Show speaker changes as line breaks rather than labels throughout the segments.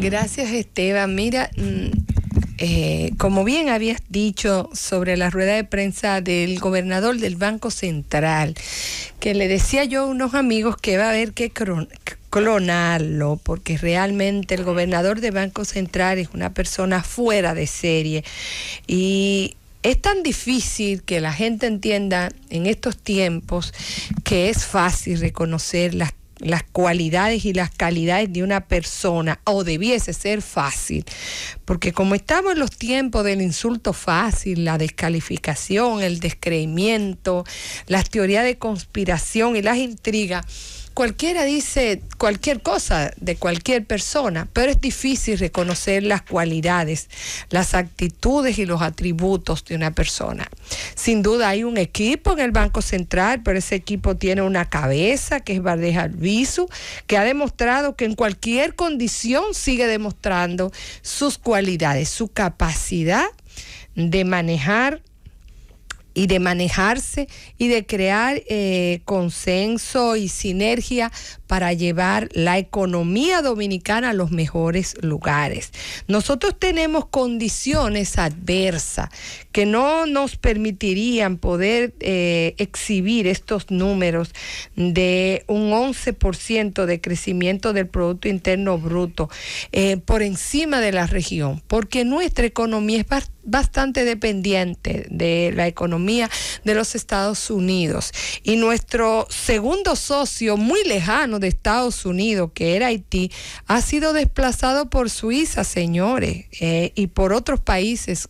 Gracias Esteban. Mira, mm, eh, como bien habías dicho sobre la rueda de prensa del gobernador del Banco Central, que le decía yo a unos amigos que va a haber que clonarlo, porque realmente el gobernador del Banco Central es una persona fuera de serie. Y es tan difícil que la gente entienda en estos tiempos que es fácil reconocer las las cualidades y las calidades de una persona, o debiese ser fácil, porque como estamos en los tiempos del insulto fácil, la descalificación, el descreimiento, las teorías de conspiración y las intrigas, Cualquiera dice cualquier cosa de cualquier persona, pero es difícil reconocer las cualidades, las actitudes y los atributos de una persona. Sin duda hay un equipo en el Banco Central, pero ese equipo tiene una cabeza que es Bardeja Albizu, que ha demostrado que en cualquier condición sigue demostrando sus cualidades, su capacidad de manejar y de manejarse y de crear eh, consenso y sinergia para llevar la economía dominicana a los mejores lugares. Nosotros tenemos condiciones adversas que no nos permitirían poder eh, exhibir estos números de un 11% de crecimiento del Producto Interno Bruto eh, por encima de la región, porque nuestra economía es bastante dependiente de la economía de los Estados Unidos. Y nuestro segundo socio muy lejano de Estados Unidos, que era Haití, ha sido desplazado por Suiza, señores, eh, y por otros países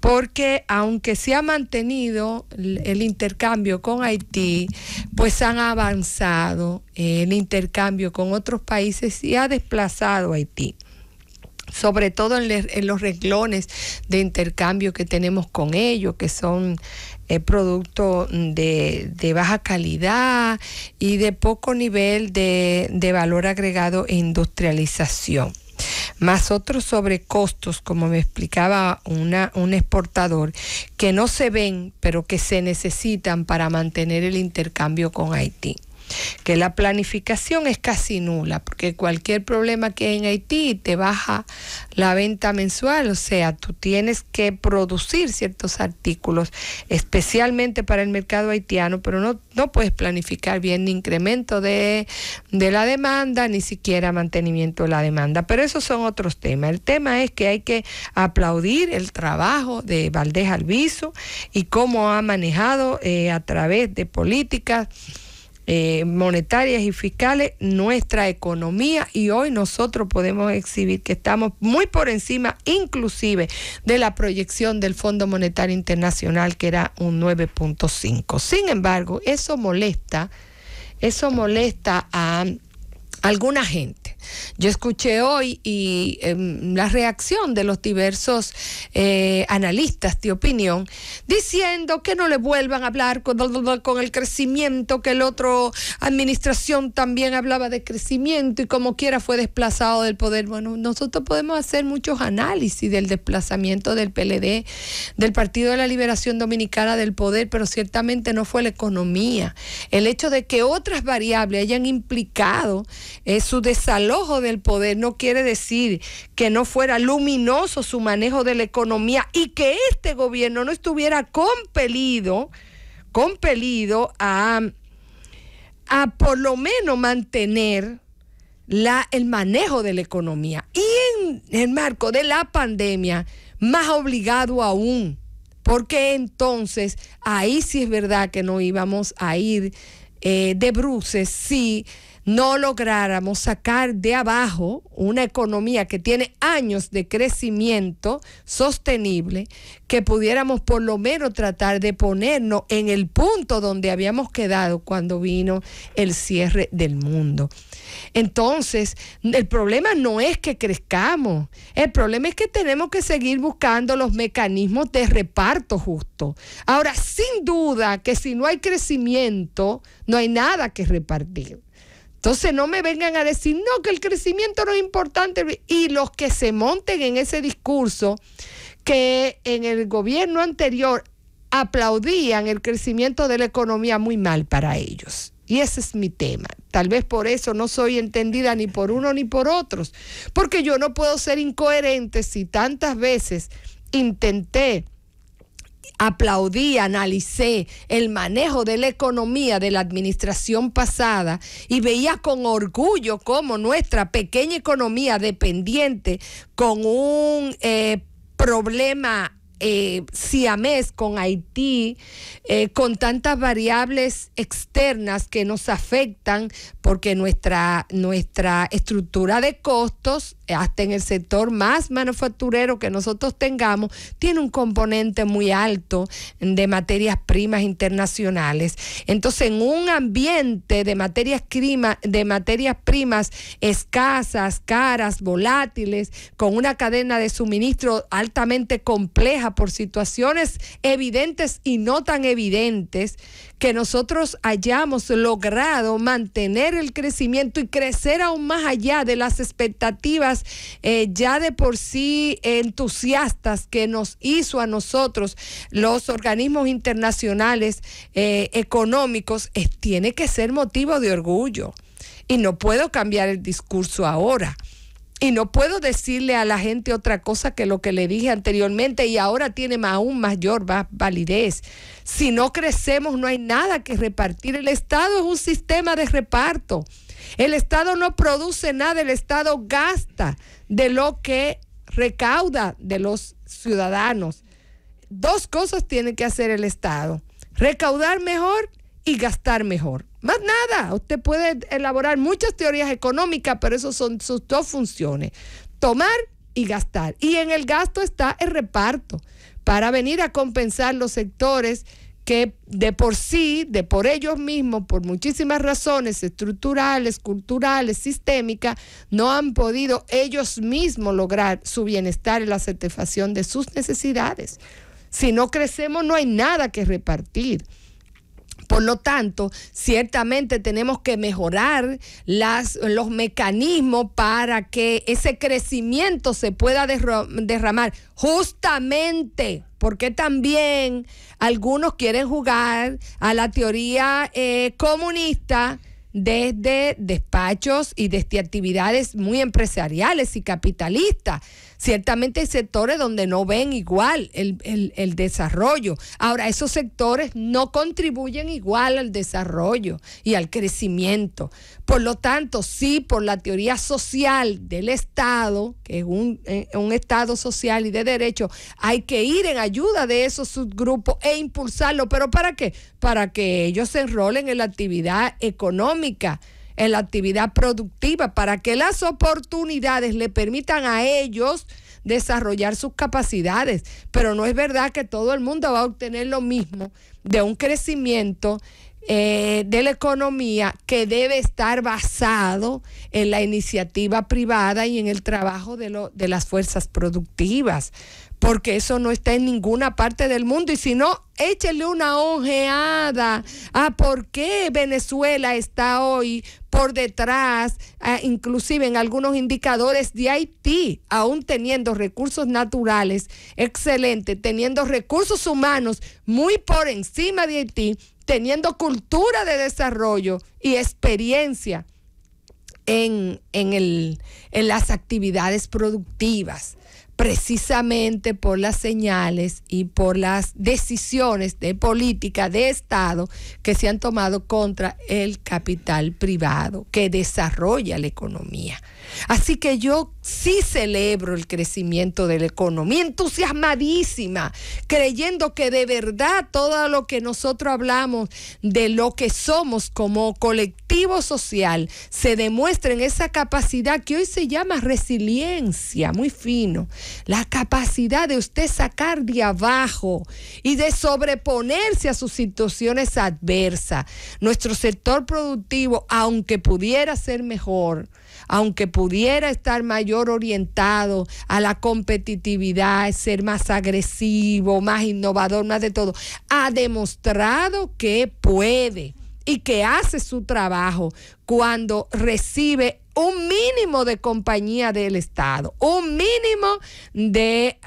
porque aunque se ha mantenido el intercambio con Haití, pues han avanzado el intercambio con otros países y ha desplazado a Haití sobre todo en, los reglones de intercambio que tenemos con ellos, que son eh, productos de, baja calidad y de poco nivel de valor agregado e industrialización más otros sobre costos como me explicaba una, un exportador, que no se ven, pero que se necesitan para mantener el intercambio con Haití que la planificación es casi nula, porque cualquier problema que hay en Haití te baja la venta mensual, o sea, tú tienes que producir ciertos artículos, especialmente para el mercado haitiano, pero no, puedes planificar bien ni incremento de, la demanda, ni siquiera mantenimiento de la demanda. Pero esos son otros temas. El tema es que hay que aplaudir el trabajo de Valdés Alviso y cómo ha manejado eh, a través de políticas eh, monetarias y fiscales nuestra economía y hoy nosotros podemos exhibir que estamos muy por encima inclusive de la proyección del Fondo Monetario Internacional que era un 9.5. Sin embargo, eso molesta, eso molesta a alguna gente yo escuché hoy y em, la reacción de los diversos eh, analistas de opinión diciendo que no le vuelvan a hablar con, el crecimiento, que el otro administración también hablaba de crecimiento y como quiera fue desplazado del poder. Bueno, nosotros podemos hacer muchos análisis del desplazamiento del PLD, del Partido de la Liberación Dominicana del poder, pero ciertamente no fue la economía. El hecho de que otras variables hayan implicado eh, su desalojo ojo del poder no quiere decir que no fuera luminoso su manejo de la economía y que este gobierno no estuviera compelido, compelido a, a por lo menos mantener la, el manejo de la economía. Y en el marco de la pandemia, más obligado aún, porque entonces ahí sí es verdad que no íbamos a ir eh, de bruces, sí. Si no lográramos sacar de abajo una economía que tiene años de crecimiento sostenible, que pudiéramos por lo menos tratar de ponernos en el punto donde habíamos quedado cuando vino el cierre del mundo. Entonces, el problema no es que crezcamos, el problema es que tenemos que seguir buscando los mecanismos de reparto justo. Ahora, sin duda que si no hay crecimiento, no hay nada que repartir. Entonces no me vengan a decir, no, que el crecimiento no es importante. Y los que se monten en ese discurso, que en el gobierno anterior aplaudían el crecimiento de la economía muy mal para ellos. Y ese es mi tema. Tal vez por eso no soy entendida ni por uno ni por otros, porque yo no puedo ser incoherente si tantas veces intenté aplaudí, analicé el manejo de la economía de la administración pasada y veía con orgullo cómo nuestra pequeña economía dependiente con un eh, problema eh, siamés con Haití, eh, con tantas variables externas que nos afectan porque nuestra, nuestra estructura de costos hasta en el sector más manufacturero que nosotros tengamos, tiene un componente muy alto de materias primas internacionales. Entonces, en un ambiente de materias, de materias primas escasas, caras, volátiles, con una cadena de suministro altamente compleja por situaciones evidentes y no tan evidentes, que nosotros hayamos logrado mantener el crecimiento y crecer aún más allá de las expectativas eh, ya de por sí entusiastas que nos hizo a nosotros los organismos internacionales eh, económicos, tiene que ser motivo de orgullo. Y no puedo cambiar el discurso ahora. Y no puedo decirle a la gente otra cosa que lo que le dije anteriormente y ahora tiene aún mayor validez. Si no crecemos no hay nada que repartir. El Estado es un sistema de reparto. El Estado no produce nada, el Estado gasta de lo que recauda de los ciudadanos. Dos cosas tiene que hacer el Estado, recaudar mejor y gastar mejor. Más nada, usted puede elaborar muchas teorías económicas, pero esas son sus dos funciones, tomar y gastar. Y en el gasto está el reparto para venir a compensar los sectores que de por sí, de por ellos mismos, por muchísimas razones estructurales, culturales, sistémicas, no han podido ellos mismos lograr su bienestar y la satisfacción de sus necesidades. Si no crecemos, no hay nada que repartir. Por lo tanto, ciertamente tenemos que mejorar los mecanismos para que ese crecimiento se pueda derramar justamente porque también algunos quieren jugar a la teoría eh, comunista desde despachos y desde actividades muy empresariales y capitalistas. Ciertamente hay sectores donde no ven igual el, desarrollo. Ahora, esos sectores no contribuyen igual al desarrollo y al crecimiento. Por lo tanto, sí, por la teoría social del Estado, que es un, eh, un Estado social y de derecho, hay que ir en ayuda de esos subgrupos e impulsarlo. ¿Pero para qué? Para que ellos se enrolen en la actividad económica en la actividad productiva para que las oportunidades le permitan a ellos desarrollar sus capacidades. Pero no es verdad que todo el mundo va a obtener lo mismo de un crecimiento eh, de la economía que debe estar basado en la iniciativa privada y en el trabajo de, de las fuerzas productivas, porque eso no está en ninguna parte del mundo. Y si no, échenle una ojeada a por qué Venezuela está hoy por detrás, inclusive en algunos indicadores de Haití, aún teniendo recursos naturales excelentes, teniendo recursos humanos muy por encima de Haití teniendo cultura de desarrollo y experiencia en, en las actividades productivas precisamente por las señales y por las decisiones de política de Estado que se han tomado contra el capital privado que desarrolla la economía. Así que yo sí celebro el crecimiento de la economía, entusiasmadísima, creyendo que de verdad todo lo que nosotros hablamos de lo que somos como colectivo social se demuestra en esa capacidad que hoy se llama resiliencia, muy fino la capacidad de usted sacar de abajo y de sobreponerse a sus situaciones adversas. Nuestro sector productivo, aunque pudiera ser mejor, aunque pudiera estar mayor orientado a la competitividad, ser más agresivo, más innovador, más de todo, ha demostrado que puede y que hace su trabajo cuando recibe un mínimo de compañía del Estado, un mínimo eh,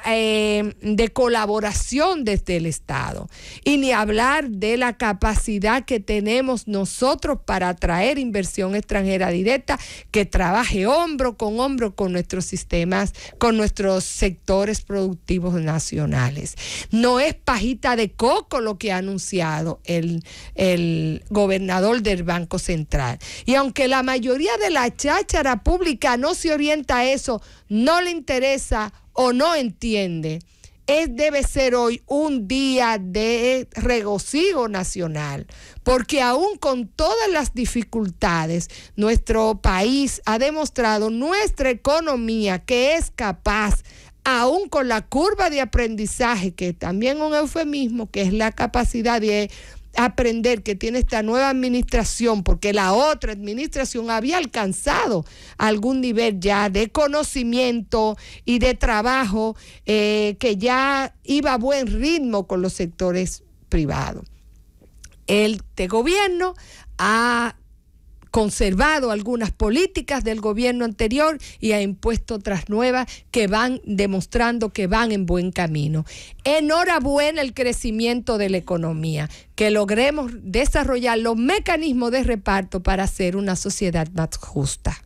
de, colaboración desde el Estado. Y ni hablar de la capacidad que tenemos nosotros para atraer inversión extranjera directa que trabaje hombro con hombro con nuestros sistemas, con nuestros sectores productivos nacionales. No es pajita de coco lo que ha anunciado el, el gobernador del Banco Central. Y aunque la mayoría de la charla chara pública no se orienta a eso, no le interesa o no entiende. Es, debe ser hoy un día de regocijo nacional, porque aún con todas las dificultades, nuestro país ha demostrado nuestra economía que es capaz, aún con la curva de aprendizaje, que también un eufemismo, que es la capacidad de aprender que tiene esta nueva administración, porque la otra administración había alcanzado algún nivel ya de conocimiento y de trabajo eh, que ya iba a buen ritmo con los sectores privados. Este gobierno ha conservado algunas políticas del gobierno anterior y ha impuesto otras nuevas que van demostrando que van en buen camino. Enhorabuena el crecimiento de la economía, que logremos desarrollar los mecanismos de reparto para hacer una sociedad más justa.